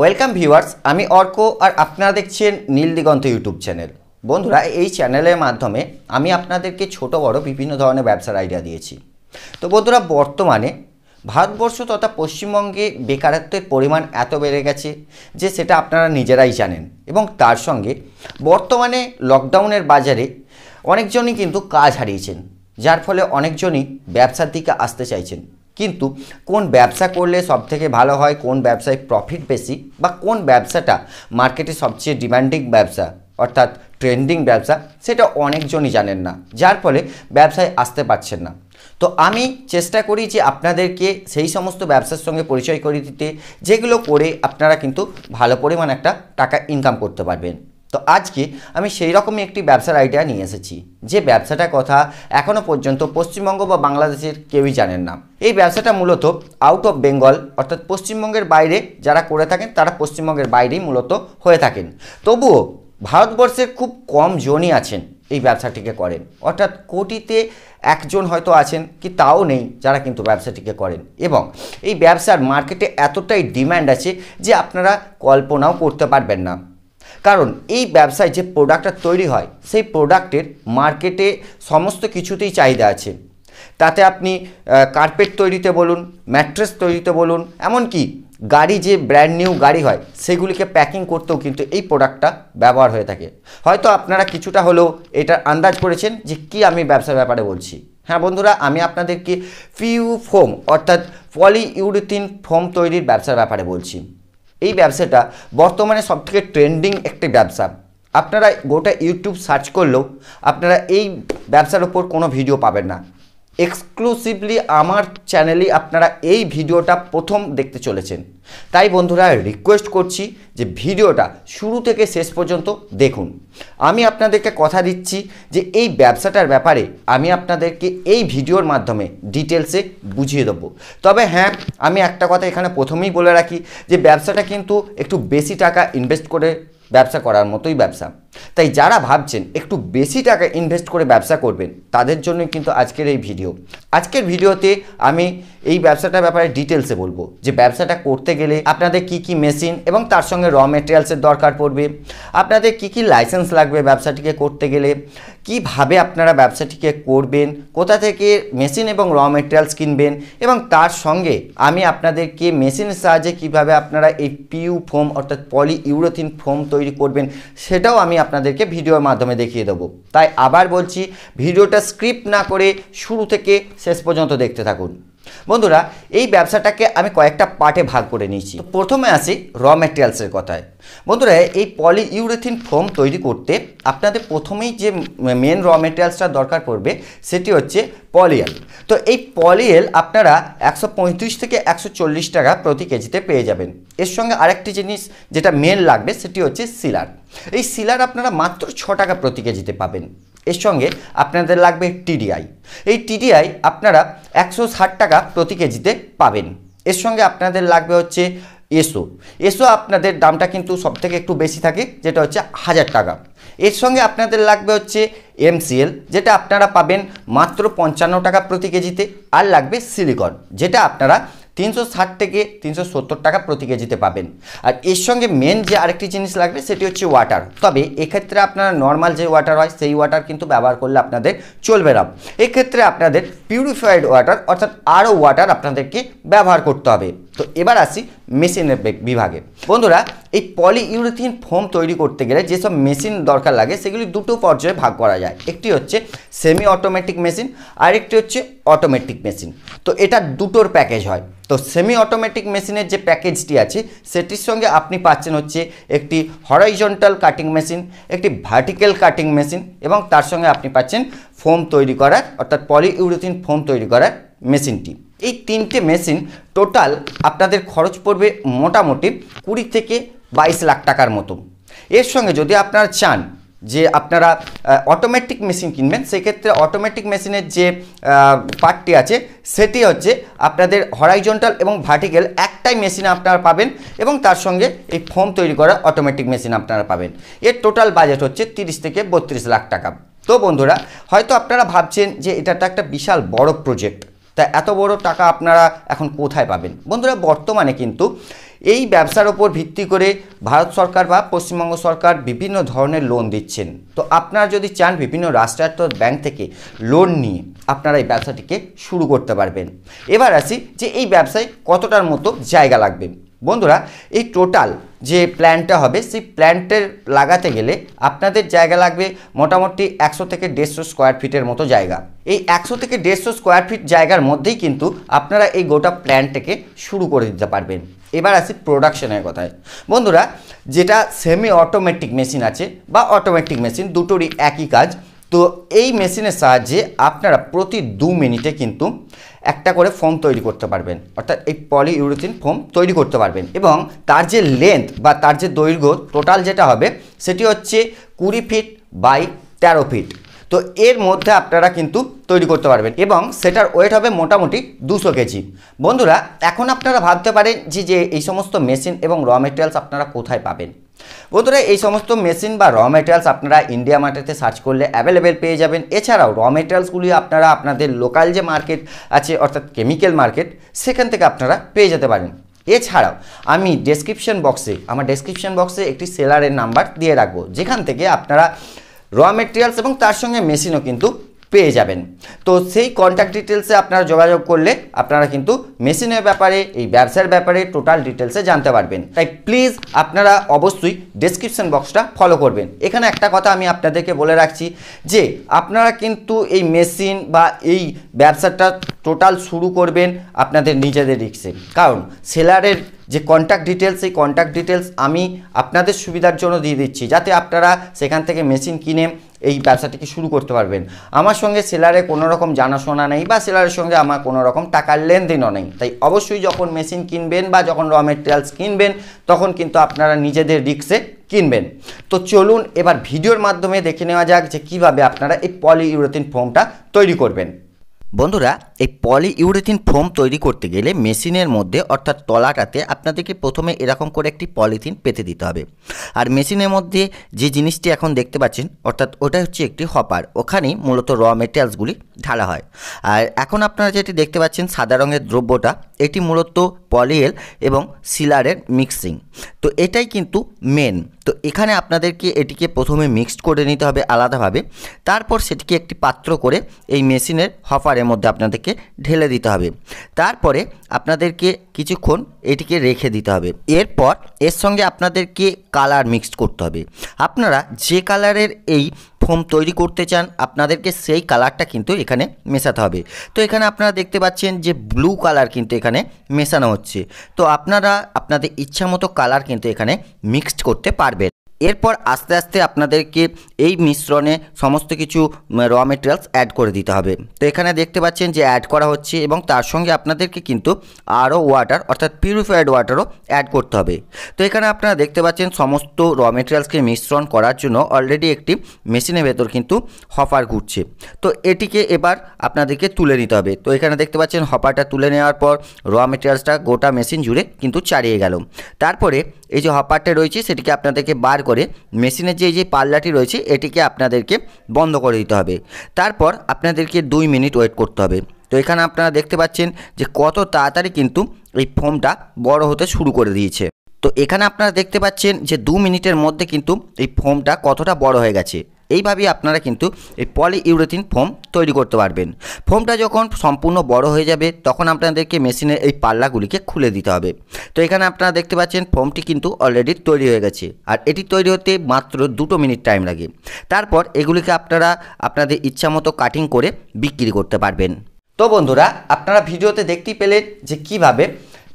Welcome viewers আমি অর্ক আর আপনারা দেখছেন নীল দিগন্ত ইউটিউব চ্যানেল বন্ধুরা এই চ্যানেলের মাধ্যমে আমি আপনাদেরকে ছোট বড় বিভিন্ন ধরনের ব্যবসার আইডিয়া দিয়েছি তো বন্ধুরা বর্তমানে ভারতবর্ষ তথা পশ্চিমবঙ্গে বেকারত্বের পরিমাণ এত বেড়ে গেছে যে সেটা আপনারা নিজেরাই জানেন এবং তার সঙ্গে বর্তমানে লকডাউনের বাজারে অনেকজনই কিন্তু কাজ হারিয়েছেন যার ফলে অনেকজনই ব্যবসার দিকে আসতে চাইছেন কিন্তু কোন ব্যবসা করলে সবথেকে ভালো হয় কোন ব্যবসায় প্রফিট বেশি বা কোন ব্যবসাটা মার্কেটে সবচেয়ে ডিমান্ডিং ব্যবসা অর্থাৎ ট্রেন্ডিং ব্যবসা সেটা অনেকজনই জানেন না যার ফলে ব্যবসায় আসতে পারছেন না তো আমি চেষ্টা করি যে আপনাদেরকে সেই সমস্ত ব্যবসার সঙ্গে পরিচয় করে দিতে যেগুলো করে আপনারা কিন্তু ভালো পরিমাণ একটা টাকা ইনকাম করতে পারবেন তো আজকে আমি সেই রকমই একটি ব্যবসার আইডিয়া নিয়ে এসেছি যে ব্যবসাটার কথা এখনও পর্যন্ত পশ্চিমবঙ্গ বা বাংলাদেশের কেউই জানেন না এই ব্যবসাটা মূলত আউট অফ বেঙ্গল অর্থাৎ পশ্চিমবঙ্গের বাইরে যারা করে থাকেন তারা পশ্চিমবঙ্গের বাইরেই মূলত হয়ে থাকেন তবুও ভারতবর্ষের খুব কম জনই আছেন এই ব্যবসাটিকে করেন অর্থাৎ কোটিতে একজন হয়তো আছেন কি তাও নেই যারা কিন্তু ব্যবসাটিকে করেন এবং এই ব্যবসার মার্কেটে এতটাই ডিম্যান্ড আছে যে আপনারা কল্পনাও করতে পারবেন না কারণ এই ব্যবসায় যে প্রোডাক্টটা তৈরি হয় সেই প্রোডাক্টের মার্কেটে সমস্ত কিছুতেই চাহিদা আছে তাতে আপনি কার্পেট তৈরিতে বলুন ম্যাট্রেস তৈরিতে বলুন এমনকি গাড়ি যে ব্র্যান্ড নিউ গাড়ি হয় সেগুলিকে প্যাকিং করতেও কিন্তু এই প্রোডাক্টটা ব্যবহার হয়ে থাকে হয়তো আপনারা কিছুটা হলেও এটার আন্দাজ করেছেন যে কি আমি ব্যবসার ব্যাপারে বলছি হ্যাঁ বন্ধুরা আমি আপনাদেরকে ফিউ ফোম অর্থাৎ পলিইউরিথিন ফোম তৈরির ব্যবসার ব্যাপারে বলছি এই ব্যবসাটা বর্তমানে সবথেকে ট্রেন্ডিং একটি ব্যবসা আপনারা গোটা ইউটিউব সার্চ করলেও আপনারা এই ব্যবসার ওপর কোনো ভিডিও পাবেন না এক্সক্লুসিভলি আমার চ্যানেলে আপনারা এই ভিডিওটা প্রথম দেখতে চলেছেন তাই বন্ধুরা রিকোয়েস্ট করছি যে ভিডিওটা শুরু থেকে শেষ পর্যন্ত দেখুন আমি আপনাদেরকে কথা দিচ্ছি যে এই ব্যবসাটার ব্যাপারে আমি আপনাদেরকে এই ভিডিওর মাধ্যমে ডিটেলসে বুঝিয়ে দেবো তবে হ্যাঁ আমি একটা কথা এখানে প্রথমেই বলে রাখি যে ব্যবসাটা কিন্তু একটু বেশি টাকা ইনভেস্ট করে ব্যবসা করার মতোই ব্যবসা তাই যারা ভাবছেন একটু বেশি টাকা ইনভেস্ট করে ব্যবসা করবেন তাদের জন্য কিন্তু আজকের এই ভিডিও আজকের ভিডিওতে আমি এই ব্যবসাটার ব্যাপারে ডিটেলসে বলবো যে ব্যবসাটা করতে গেলে আপনাদের কি কি মেশিন এবং তার সঙ্গে র মেটেরিয়ালসের দরকার পড়বে আপনাদের কি কি লাইসেন্স লাগবে ব্যবসাটিকে করতে গেলে কিভাবে আপনারা ব্যবসাটিকে করবেন কোথা থেকে মেশিন এবং র মেটেরিয়ালস কিনবেন এবং তার সঙ্গে আমি আপনাদেরকে মেশিনের সাহায্যে কিভাবে আপনারা এই পিউ ফোম অর্থাৎ পলি ইউরোথিন ফোম তৈরি করবেন সেটাও আমি আপনাদেরকে ভিডিওর মাধ্যমে দেখিয়ে দেবো তাই আবার বলছি ভিডিওটা স্ক্রিপ্ট না করে শুরু থেকে শেষ পর্যন্ত দেখতে থাকুন বন্ধুরা এই ব্যবসাটাকে আমি কয়েকটা পার্টে ভাগ করে নিয়েছি প্রথমে আসি র ম্যাটেরিয়ালসের কথায় বন্ধুরা এই পলি ইউরেথিন ফোম তৈরি করতে আপনাদের প্রথমেই যে মেন র ম্যাটেরিয়ালসটা দরকার পড়বে সেটি হচ্ছে পলিয়েল তো এই পলিয়েল আপনারা একশো থেকে একশো টাকা প্রতি কেজিতে পেয়ে যাবেন এর সঙ্গে আরেকটি জিনিস যেটা মেন লাগবে সেটি হচ্ছে সিলার এই সিলার আপনারা মাত্র ছ টাকা প্রতি কেজিতে পাবেন এর সঙ্গে আপনাদের লাগবে টিডিআই এই টিডিআই আপনারা একশো টাকা প্রতি কেজিতে পাবেন এর সঙ্গে আপনাদের লাগবে হচ্ছে এসো এসো আপনাদের দামটা কিন্তু সবথেকে একটু বেশি থাকে যেটা হচ্ছে হাজার টাকা এর সঙ্গে আপনাদের লাগবে হচ্ছে এমসিএল যেটা আপনারা পাবেন মাত্র পঞ্চান্ন টাকা প্রতি কেজিতে আর লাগবে সিলিকন যেটা আপনারা তিনশো ষাট থেকে তিনশো সত্তর টাকা প্রতি কেজিতে পাবেন আর এর সঙ্গে মেন যে আরেকটি জিনিস লাগবে সেটি হচ্ছে ওয়াটার তবে এক্ষেত্রে আপনারা নর্মাল যে ওয়াটার হয় সেই ওয়াটার কিন্তু ব্যবহার করলে আপনাদের চলবে না এক্ষেত্রে আপনাদের পিউরিফাইড ওয়াটার অর্থাৎ আরও ওয়াটার আপনাদেরকে ব্যবহার করতে হবে তো এবার আসি মেশিনের বিভাগে বন্ধুরা এই পলিইউরিথিন ফোম তৈরি করতে গেলে যেসব মেশিন দরকার লাগে সেগুলি দুটো পর্যায়ে ভাগ করা যায় একটি হচ্ছে সেমি অটোমেটিক মেশিন আর একটি হচ্ছে অটোমেটিক মেশিন তো এটা দুটোর প্যাকেজ হয় তো সেমি অটোমেটিক মেশিনের যে প্যাকেজটি আছে সেটির সঙ্গে আপনি পাচ্ছেন হচ্ছে একটি হরাইজন্টাল কাটিং মেশিন একটি ভার্টিক্যাল কাটিং মেশিন এবং তার সঙ্গে আপনি পাচ্ছেন ফোম তৈরি করার অর্থাৎ ইউরিথিন ফোম তৈরি করার মেশিনটি এই তিনটে মেশিন টোটাল আপনাদের খরচ পড়বে মোটামুটি কুড়ি থেকে বাইশ লাখ টাকার মতো এর সঙ্গে যদি আপনারা চান যে আপনারা অটোমেটিক মেশিন কিনবেন সেক্ষেত্রে অটোমেটিক মেশিনের যে পার্টটি আছে সেটি হচ্ছে আপনাদের হরাইজন্টাল এবং ভার্টিক্যাল একটাই মেশিন আপনারা পাবেন এবং তার সঙ্গে এই ফোম তৈরি করা অটোমেটিক মেশিন আপনারা পাবেন এর টোটাল বাজেট হচ্ছে 30 থেকে বত্রিশ লাখ টাকা তো বন্ধুরা হয়তো আপনারা ভাবছেন যে এটা একটা বিশাল বড় প্রজেক্ট তা এত বড় টাকা আপনারা এখন কোথায় পাবেন বন্ধুরা বর্তমানে কিন্তু এই ব্যবসার ওপর ভিত্তি করে ভারত সরকার বা পশ্চিমবঙ্গ সরকার বিভিন্ন ধরনের লোন দিচ্ছেন তো আপনারা যদি চান বিভিন্ন রাষ্ট্রায়ত্ত ব্যাংক থেকে লোন নিয়ে আপনারা এই ব্যবসাটিকে শুরু করতে পারবেন এবার আসি যে এই ব্যবসায় কতটার মতো জায়গা লাগবে বন্ধুরা এই টোটাল যে প্ল্যানটা হবে সেই প্ল্যান্টের লাগাতে গেলে আপনাদের জায়গা লাগবে মোটামুটি একশো থেকে দেড়শো স্কোয়ার ফিটের মতো জায়গা এই একশো থেকে দেড়শো স্কোয়ার ফিট জায়গার মধ্যেই কিন্তু আপনারা এই গোটা প্ল্যান্টটাকে শুরু করে দিতে পারবেন এবার আসি প্রোডাকশনের কথায় বন্ধুরা যেটা সেমি অটোমেটিক মেশিন আছে বা অটোমেটিক মেশিন দুটোরই একই কাজ তো এই মেশিনের সাহায্যে আপনারা প্রতি দু মিনিটে কিন্তু একটা করে ফোম তৈরি করতে পারবেন অর্থাৎ এই পলি ইউরোথিন ফোম তৈরি করতে পারবেন এবং তার যে লেন্থ বা তার যে দৈর্ঘ্য টোটাল যেটা হবে সেটি হচ্ছে কুড়ি ফিট বাই তেরো ফিট তো এর মধ্যে আপনারা কিন্তু তৈরি করতে পারবেন এবং সেটার ওয়েট হবে মোটামুটি দুশো কেজি বন্ধুরা এখন আপনারা ভাবতে পারেন যে যে এই সমস্ত মেশিন এবং র মেটেরিয়ালস আপনারা কোথায় পাবেন বন্ধুরা এই সমস্ত মেশিন বা র মেটেরিয়ালস আপনারা ইন্ডিয়া মার্কেটে সার্চ করলে অ্যাভেলেবেল পেয়ে যাবেন এছাড়াও র মেটেরিয়ালসগুলি আপনারা আপনাদের লোকাল যে মার্কেট আছে অর্থাৎ কেমিক্যাল মার্কেট সেখান থেকে আপনারা পেয়ে যেতে পারেন এছাড়াও আমি ডেসক্রিপশন বক্সে আমার ডেসক্রিপশন বক্সে একটি সেলারের নাম্বার দিয়ে রাখবো যেখান থেকে আপনারা র মেটেরিয়ালস এবং তার সঙ্গে মেশিনও কিন্তু পেয়ে যাবেন তো সেই কন্ট্যাক্ট ডিটেলসে আপনারা যোগাযোগ করলে আপনারা কিন্তু মেশিনের ব্যাপারে এই ব্যবসার ব্যাপারে টোটাল ডিটেলসে জানতে পারবেন তাই প্লিজ আপনারা অবশ্যই ডেসক্রিপশন বক্সটা ফলো করবেন এখানে একটা কথা আমি আপনাদেরকে বলে রাখছি যে আপনারা কিন্তু এই মেশিন বা এই ব্যবসাটা টোটাল শুরু করবেন আপনাদের নিজেদের রিক্সে কারণ সেলারের যে কন্ট্যাক্ট ডিটেলস এই কন্ট্যাক্ট ডিটেলস আমি আপনাদের সুবিধার জন্য দিয়ে দিচ্ছি যাতে আপনারা সেখান থেকে মেশিন কিনে এই ব্যবসাটিকে শুরু করতে পারবেন আমার সঙ্গে সেলারে কোনো রকম জানাশোনা নেই বা সেলারের সঙ্গে আমার কোনো রকম টাকার লেনদেনও নেই তাই অবশ্যই যখন মেশিন কিনবেন বা যখন র মেটেরিয়ালস কিনবেন তখন কিন্তু আপনারা নিজেদের রিক্সে কিনবেন তো চলুন এবার ভিডিওর মাধ্যমে দেখে নেওয়া যাক যে কিভাবে আপনারা এই পলি ইউরোথিন ফোমটা তৈরি করবেন বন্ধুরা এই ইউরেথিন ফোম তৈরি করতে গেলে মেশিনের মধ্যে অর্থাৎ তলাটাতে আপনাদেরকে প্রথমে এরকম করে একটি পলিথিন পেতে দিতে হবে আর মেশিনের মধ্যে যে জিনিসটি এখন দেখতে পাচ্ছেন অর্থাৎ ওটা হচ্ছে একটি হপার ওখানেই মূলত র মেটেরিয়ালসগুলি ঢালা হয় আর এখন আপনারা যেটি দেখতে পাচ্ছেন সাদা রঙের দ্রব্যটা এটি মূলত পলিয়েল এবং সিলারের মিক্সিং তো এটাই কিন্তু মেন তো এখানে আপনাদেরকে এটিকে প্রথমে মিক্সড করে নিতে হবে আলাদাভাবে তারপর সেটিকে একটি পাত্র করে এই মেশিনের হফারের মধ্যে আপনাদেরকে হচ্ছে ঢেলে দিতে হবে তারপরে আপনাদেরকে কিছুক্ষণ এটিকে রেখে দিতে হবে এরপর এর সঙ্গে আপনাদেরকে কালার মিক্স করতে হবে আপনারা যে কালারের এই ফোম তৈরি করতে চান আপনাদেরকে সেই কালারটা কিন্তু এখানে মেশাতে হবে তো এখানে আপনারা দেখতে পাচ্ছেন যে ব্লু কালার কিন্তু এখানে মেশানো হচ্ছে তো আপনারা আপনাদের ইচ্ছা মতো কালার কিন্তু এখানে মিক্সড করতে পারবেন এরপর আস্তে আস্তে আপনাদেরকে এই মিশ্রণে সমস্ত কিছু র মেটেরিয়ালস অ্যাড করে দিতে হবে তো এখানে দেখতে পাচ্ছেন যে অ্যাড করা হচ্ছে এবং তার সঙ্গে আপনাদেরকে কিন্তু আরও ওয়াটার অর্থাৎ পিউরিফাইড ওয়াটারও অ্যাড করতে হবে তো এখানে আপনারা দেখতে পাচ্ছেন সমস্ত র মেটেরিয়ালসকে মিশ্রণ করার জন্য অলরেডি একটি মেশিনের ভেতর কিন্তু হফার ঘুরছে তো এটিকে এবার আপনাদেরকে তুলে নিতে হবে তো এখানে দেখতে পাচ্ছেন হপারটা তুলে নেওয়ার পর র মেটেরিয়ালসটা গোটা মেশিন জুড়ে কিন্তু চারিয়ে গেল তারপরে এই যে হপারটা রয়েছে সেটিকে আপনাদেরকে বার করে মেশিনের যে যে পাল্লাটি রয়েছে এটিকে আপনাদেরকে বন্ধ করে দিতে হবে তারপর আপনাদেরকে দুই মিনিট ওয়েট করতে হবে তো এখানে আপনারা দেখতে পাচ্ছেন যে কত তাড়াতাড়ি কিন্তু এই ফোমটা বড় হতে শুরু করে দিয়েছে তো এখানে আপনারা দেখতে পাচ্ছেন যে দু মিনিটের মধ্যে কিন্তু এই ফোমটা কতটা বড় হয়ে গেছে এইভাবেই আপনারা কিন্তু এই পলি ইউরেথিন ফোম তৈরি করতে পারবেন ফোমটা যখন সম্পূর্ণ বড় হয়ে যাবে তখন আপনাদেরকে মেশিনের এই পাল্লাগুলিকে খুলে দিতে হবে তো এখানে আপনারা দেখতে পাচ্ছেন ফোমটি কিন্তু অলরেডি তৈরি হয়ে গেছে আর এটি তৈরি হতে মাত্র দুটো মিনিট টাইম লাগে তারপর এগুলিকে আপনারা আপনাদের ইচ্ছামতো কাটিং করে বিক্রি করতে পারবেন তো বন্ধুরা আপনারা ভিডিওতে দেখতেই পেলেন যে কিভাবে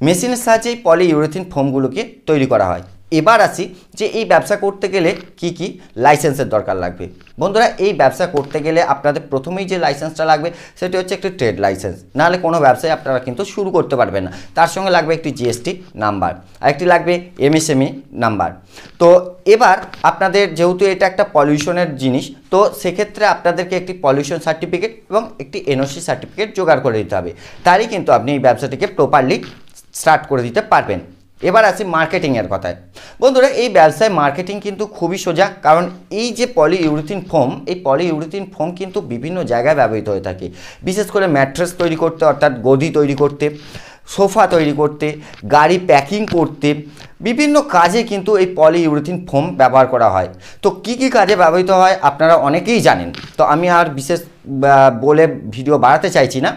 মেশিনের সাহায্যে পলি ইউরেথিন ফোমগুলোকে তৈরি করা হয় এবার আসি যে এই ব্যবসা করতে গেলে কি কি লাইসেন্সের দরকার লাগবে বন্ধুরা এই ব্যবসা করতে গেলে আপনাদের প্রথমেই যে লাইসেন্সটা লাগবে সেটি হচ্ছে একটি ট্রেড লাইসেন্স নাহলে কোনো ব্যবসায় আপনারা কিন্তু শুরু করতে পারবেন না তার সঙ্গে লাগবে একটি জিএসটি নাম্বার আর একটি লাগবে এমএসএমই e নাম্বার তো এবার আপনাদের যেহেতু এটা একটা পলিউশনের জিনিস তো সেক্ষেত্রে আপনাদেরকে একটি পলিউশন সার্টিফিকেট এবং একটি এনওসি সার্টিফিকেট জোগাড় করে দিতে হবে তারই কিন্তু আপনি এই ব্যবসাটিকে প্রপারলি স্টার্ট করে দিতে পারবেন এবার আসি মার্কেটিংয়ের কথায় বন্ধুরা এই ব্যবসায় মার্কেটিং কিন্তু খুবই সোজা কারণ এই যে পলি ইউরিথিন ফোম এই পলি ইউরিথিন ফোম কিন্তু বিভিন্ন জায়গায় ব্যবহৃত হয়ে থাকে বিশেষ করে ম্যাট্রেস তৈরি করতে অর্থাৎ গদি তৈরি করতে সোফা তৈরি করতে গাড়ি প্যাকিং করতে বিভিন্ন কাজে কিন্তু এই পলি ইউরিথিন ফোম ব্যবহার করা হয় তো কি কি কাজে ব্যবহৃত হয় আপনারা অনেকেই জানেন তো আমি আর বিশেষ বলে ভিডিও বাড়াতে চাইছি না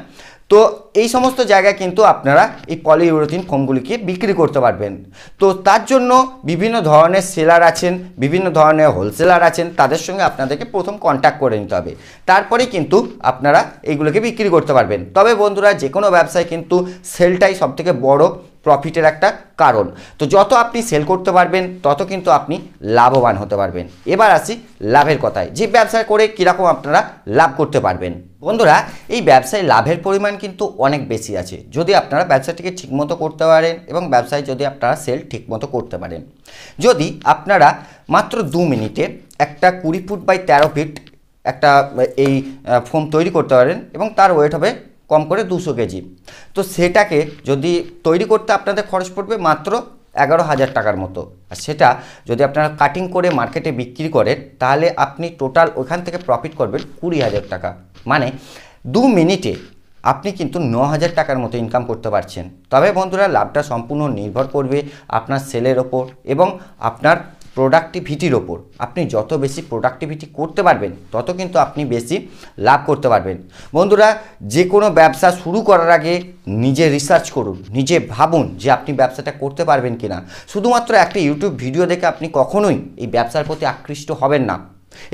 তো এই সমস্ত জায়গায় কিন্তু আপনারা এই পলিউরোথিন ফোমগুলিকে বিক্রি করতে পারবেন তো তার জন্য বিভিন্ন ধরনের সেলার আছেন বিভিন্ন ধরনের হোলসেলার আছেন তাদের সঙ্গে আপনাদেরকে প্রথম কন্ট্যাক্ট করে নিতে হবে তারপরে কিন্তু আপনারা এইগুলোকে বিক্রি করতে পারবেন তবে বন্ধুরা যে কোনো ব্যবসায় কিন্তু সেলটাই সবথেকে বড় প্রফিটের একটা কারণ তো যত আপনি সেল করতে পারবেন তত কিন্তু আপনি লাভবান হতে পারবেন এবার আসি লাভের কথায় যে ব্যবসা করে কীরকম আপনারা লাভ করতে পারবেন বন্ধুরা এই ব্যবসায় লাভের পরিমাণ কিন্তু অনেক বেশি আছে যদি আপনারা ব্যবসাটিকে ঠিকমতো করতে পারেন এবং ব্যবসায় যদি আপনারা সেল ঠিকমতো করতে পারেন যদি আপনারা মাত্র দু মিনিটে একটা কুড়ি ফুট বাই তেরো ফিট একটা এই ফোম তৈরি করতে পারেন এবং তার ওয়েট হবে কম করে দুশো কেজি তো সেটাকে যদি তৈরি করতে আপনাদের খরচ পড়বে মাত্র এগারো হাজার টাকার মতো আর সেটা যদি আপনারা কাটিং করে মার্কেটে বিক্রি করেন তাহলে আপনি টোটাল ওখান থেকে প্রফিট করবেন কুড়ি হাজার টাকা মানে দু মিনিটে আপনি কিন্তু ন হাজার টাকার মতো ইনকাম করতে পারছেন তবে বন্ধুরা লাভটা সম্পূর্ণ নির্ভর করবে আপনার সেলের ওপর এবং আপনার প্রোডাক্টিভিটির ওপর আপনি যত বেশি প্রোডাক্টিভিটি করতে পারবেন তত কিন্তু আপনি বেশি লাভ করতে পারবেন বন্ধুরা যে কোনো ব্যবসা শুরু করার আগে নিজে রিসার্চ করুন নিজে ভাবুন যে আপনি ব্যবসাটা করতে পারবেন কি না শুধুমাত্র একটা ইউটিউব ভিডিও দেখে আপনি কখনোই এই ব্যবসার প্রতি আকৃষ্ট হবেন না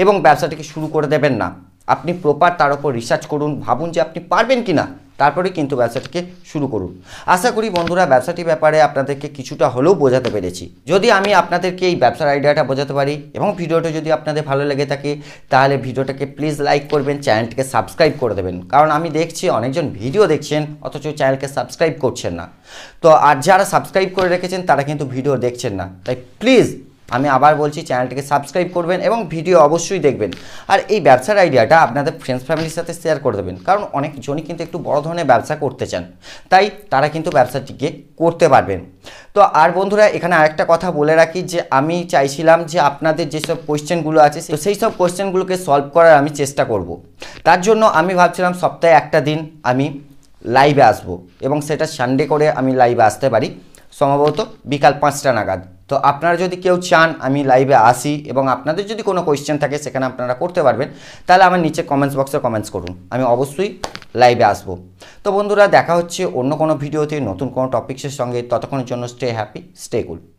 এবং ব্যবসাটিকে শুরু করে দেবেন না আপনি প্রপার তার উপর রিসার্চ করুন ভাবুন যে আপনি পারবেন কি না তারপরে কিন্তু ব্যবসাটিকে শুরু করুন আশা করি বন্ধুরা ব্যবসাটি ব্যাপারে আপনাদেরকে কিছুটা হলেও বোঝাতে পেরেছি যদি আমি আপনাদেরকে এই ব্যবসার আইডিয়াটা বোঝাতে পারি এবং ভিডিওটা যদি আপনাদের ভালো লেগে থাকে তাহলে ভিডিওটাকে প্লিজ লাইক করবেন চ্যানেলটিকে সাবস্ক্রাইব করে দেবেন কারণ আমি দেখছি অনেকজন ভিডিও দেখছেন অথচ চ্যানেলকে সাবস্ক্রাইব করছেন না তো আর যারা সাবস্ক্রাইব করে রেখেছেন তারা কিন্তু ভিডিও দেখছেন না তাই প্লিজ আমি আবার বলছি চ্যানেলটিকে সাবস্ক্রাইব করবেন এবং ভিডিও অবশ্যই দেখবেন আর এই ব্যবসার আইডিয়াটা আপনাদের ফ্রেন্ডস ফ্যামিলির সাথে শেয়ার করে দেবেন কারণ অনেকজনই কিন্তু একটু বড় ধরনের ব্যবসা করতে চান তাই তারা কিন্তু ব্যবসাটিকে করতে পারবেন তো আর বন্ধুরা এখানে আরেকটা কথা বলে রাখি যে আমি চাইছিলাম যে আপনাদের যেসব কোয়েশ্চেনগুলো আছে তো সেই সব কোয়েশ্চেনগুলোকে সলভ করার আমি চেষ্টা করব। তার জন্য আমি ভাবছিলাম সপ্তাহে একটা দিন আমি লাইভে আসব এবং সেটা সানডে করে আমি লাইভে আসতে পারি সম্ভবত বিকাল পাঁচটা নাগাদ তো আপনারা যদি কেউ চান আমি লাইভে আসি এবং আপনাদের যদি কোনো কোয়েশ্চেন থাকে সেখানে আপনারা করতে পারবেন তাহলে আমার নিচে কমেন্টস বক্সে কমেন্টস করুন আমি অবশ্যই লাইভে আসবো তো বন্ধুরা দেখা হচ্ছে অন্য কোনো ভিডিওতে নতুন কোনো টপিক্সের সঙ্গে ততক্ষণের জন্য স্টে হ্যাপি স্টে কুল